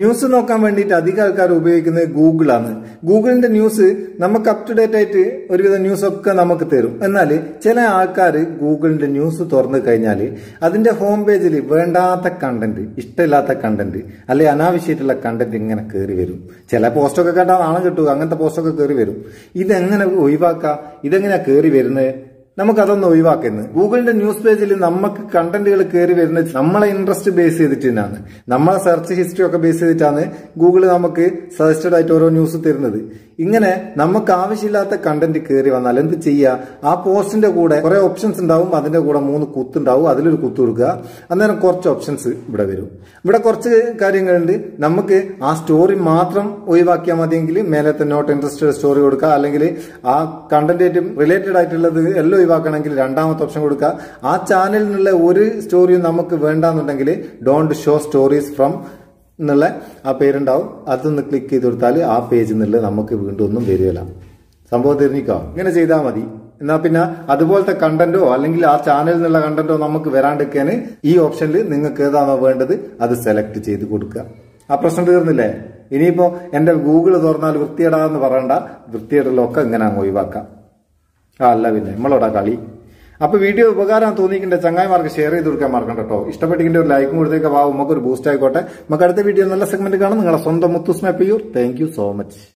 news നോക്കാൻ വേണ്ടിയിട്ട് അധിക ആൾക്കാർ ഉപയോഗിക്കുന്നത് ആണ് ഗൂഗിളിന്റെ ന്യൂസ് നമുക്ക് അപ് ടു ഡേറ്റ് ആയിട്ട് ഒരുവിധം ന്യൂസ് ഒക്കെ നമുക്ക് തരും എന്നാൽ ചില ആൾക്കാർ ഗൂഗിളിന്റെ ന്യൂസ് തുറന്നു കഴിഞ്ഞാൽ അതിന്റെ ഹോം പേജിൽ വേണ്ടാത്ത കണ്ടന്റ് ഇഷ്ടമില്ലാത്ത കണ്ടന്റ് അല്ലെ അനാവശ്യമായിട്ടുള്ള കണ്ടന്റ് ഇങ്ങനെ കയറി വരും ചില പോസ്റ്റൊക്കെ കണ്ടാൽ നാണം കിട്ടുക അങ്ങനത്തെ പോസ്റ്റൊക്കെ കയറി വരും ഇതെങ്ങനെ ഒഴിവാക്കുക ഇതെങ്ങനെയാണ് കയറി വരുന്നത് നമുക്കതൊന്ന് ഒഴിവാക്കുന്നത് ഗൂഗിളിന്റെ ന്യൂസ് പേജിൽ നമുക്ക് കണ്ടന്റുകൾ കയറി വരുന്നത് നമ്മളെ ഇൻട്രസ്റ്റ് ബേസ് ചെയ്തിട്ട് തന്നെയാണ് നമ്മളെ സെർച്ച് ഹിസ്റ്ററി ഒക്കെ ബേസ് ചെയ്തിട്ടാണ് ഗൂഗിൾ നമുക്ക് സജസ്റ്റഡ് ആയിട്ട് ഓരോ ന്യൂസ് തരുന്നത് ഇങ്ങനെ നമുക്ക് ആവശ്യമില്ലാത്ത കണ്ടന്റ് കയറി വന്നാൽ എന്ത് ചെയ്യുക ആ പോസ്റ്റിന്റെ കൂടെ കുറെ ഓപ്ഷൻസ് ഉണ്ടാവും അതിന്റെ കൂടെ മൂന്ന് കുത്തുണ്ടാവും അതിലൊരു കുത്ത് കൊടുക്കുക അന്നേരം കുറച്ച് ഓപ്ഷൻസ് ഇവിടെ വരും ഇവിടെ കുറച്ച് കാര്യങ്ങളുണ്ട് നമുക്ക് ആ സ്റ്റോറി മാത്രം ഒഴിവാക്കിയാൽ മതിയെങ്കിൽ മേലത്തെ നോട്ട് ഇൻട്രസ്റ്റഡ് സ്റ്റോറി കൊടുക്കുക അല്ലെങ്കിൽ ആ കണ്ടന്റ് റിലേറ്റഡ് ആയിട്ടുള്ളത് എല്ലാം ഒഴിവാക്കണമെങ്കിൽ രണ്ടാമത്തെ ഓപ്ഷൻ കൊടുക്കുക ആ ചാനലിനുള്ള ഒരു സ്റ്റോറിയും നമുക്ക് വേണ്ടാന്നുണ്ടെങ്കിൽ ഡോണ്ട് ഷോ സ്റ്റോറീസ് ഫ്രം എന്നുള്ള ആ പേരുണ്ടാവും അതൊന്ന് ക്ലിക്ക് ചെയ്ത് കൊടുത്താൽ ആ പേജിൽ നിന്നുള്ള നമുക്ക് വീണ്ടും ഒന്നും വരികയില്ല സംഭവം തിരിഞ്ഞിക്കോ ഇങ്ങനെ ചെയ്താൽ മതി എന്നാൽ പിന്നെ അതുപോലത്തെ കണ്ടന്റോ അല്ലെങ്കിൽ ആ ചാനലിൽ നിന്നുള്ള കണ്ടന്റോ നമുക്ക് വരാണ്ടിരിക്കാൻ ഈ ഓപ്ഷനിൽ നിങ്ങൾക്ക് ഏതാണോ വേണ്ടത് അത് സെലക്ട് ചെയ്ത് കൊടുക്കുക ആ പ്രശ്നം തീർന്നില്ലേ ഇനിയിപ്പോ എന്റെ ഗൂഗിൾ തുറന്നാൽ വൃത്തിയിടാന്ന് പറയണ്ട വൃത്തിയിടലൊക്കെ ഇങ്ങനെ അങ്ങ് ഒഴിവാക്കാം അല്ല പിന്നെ നമ്മളോടാ കളി അപ്പൊ വീഡിയോ ഉപകാരം തോന്നിക്കിന്റെ ചങ്ങായിമാർക്ക് ഷെയർ ചെയ്ത് കൊടുക്കാൻ മറക്കണ്ട കേട്ടോ ഇഷ്ടപ്പെട്ടെങ്കിൽ ഒരു ലൈക്കും കൊടുത്തേക്ക് വാ നമുക്കൊരു ബൂസ്റ്റ് ആയിക്കോട്ടെ നമുക്ക് അടുത്ത വീഡിയോ നല്ല സെഗ്മെന്റ് കാണാം നിങ്ങളെ സ്വന്തം മുത്തുസ്മ പയ്യൂർ താങ്ക് സോ മച്ച്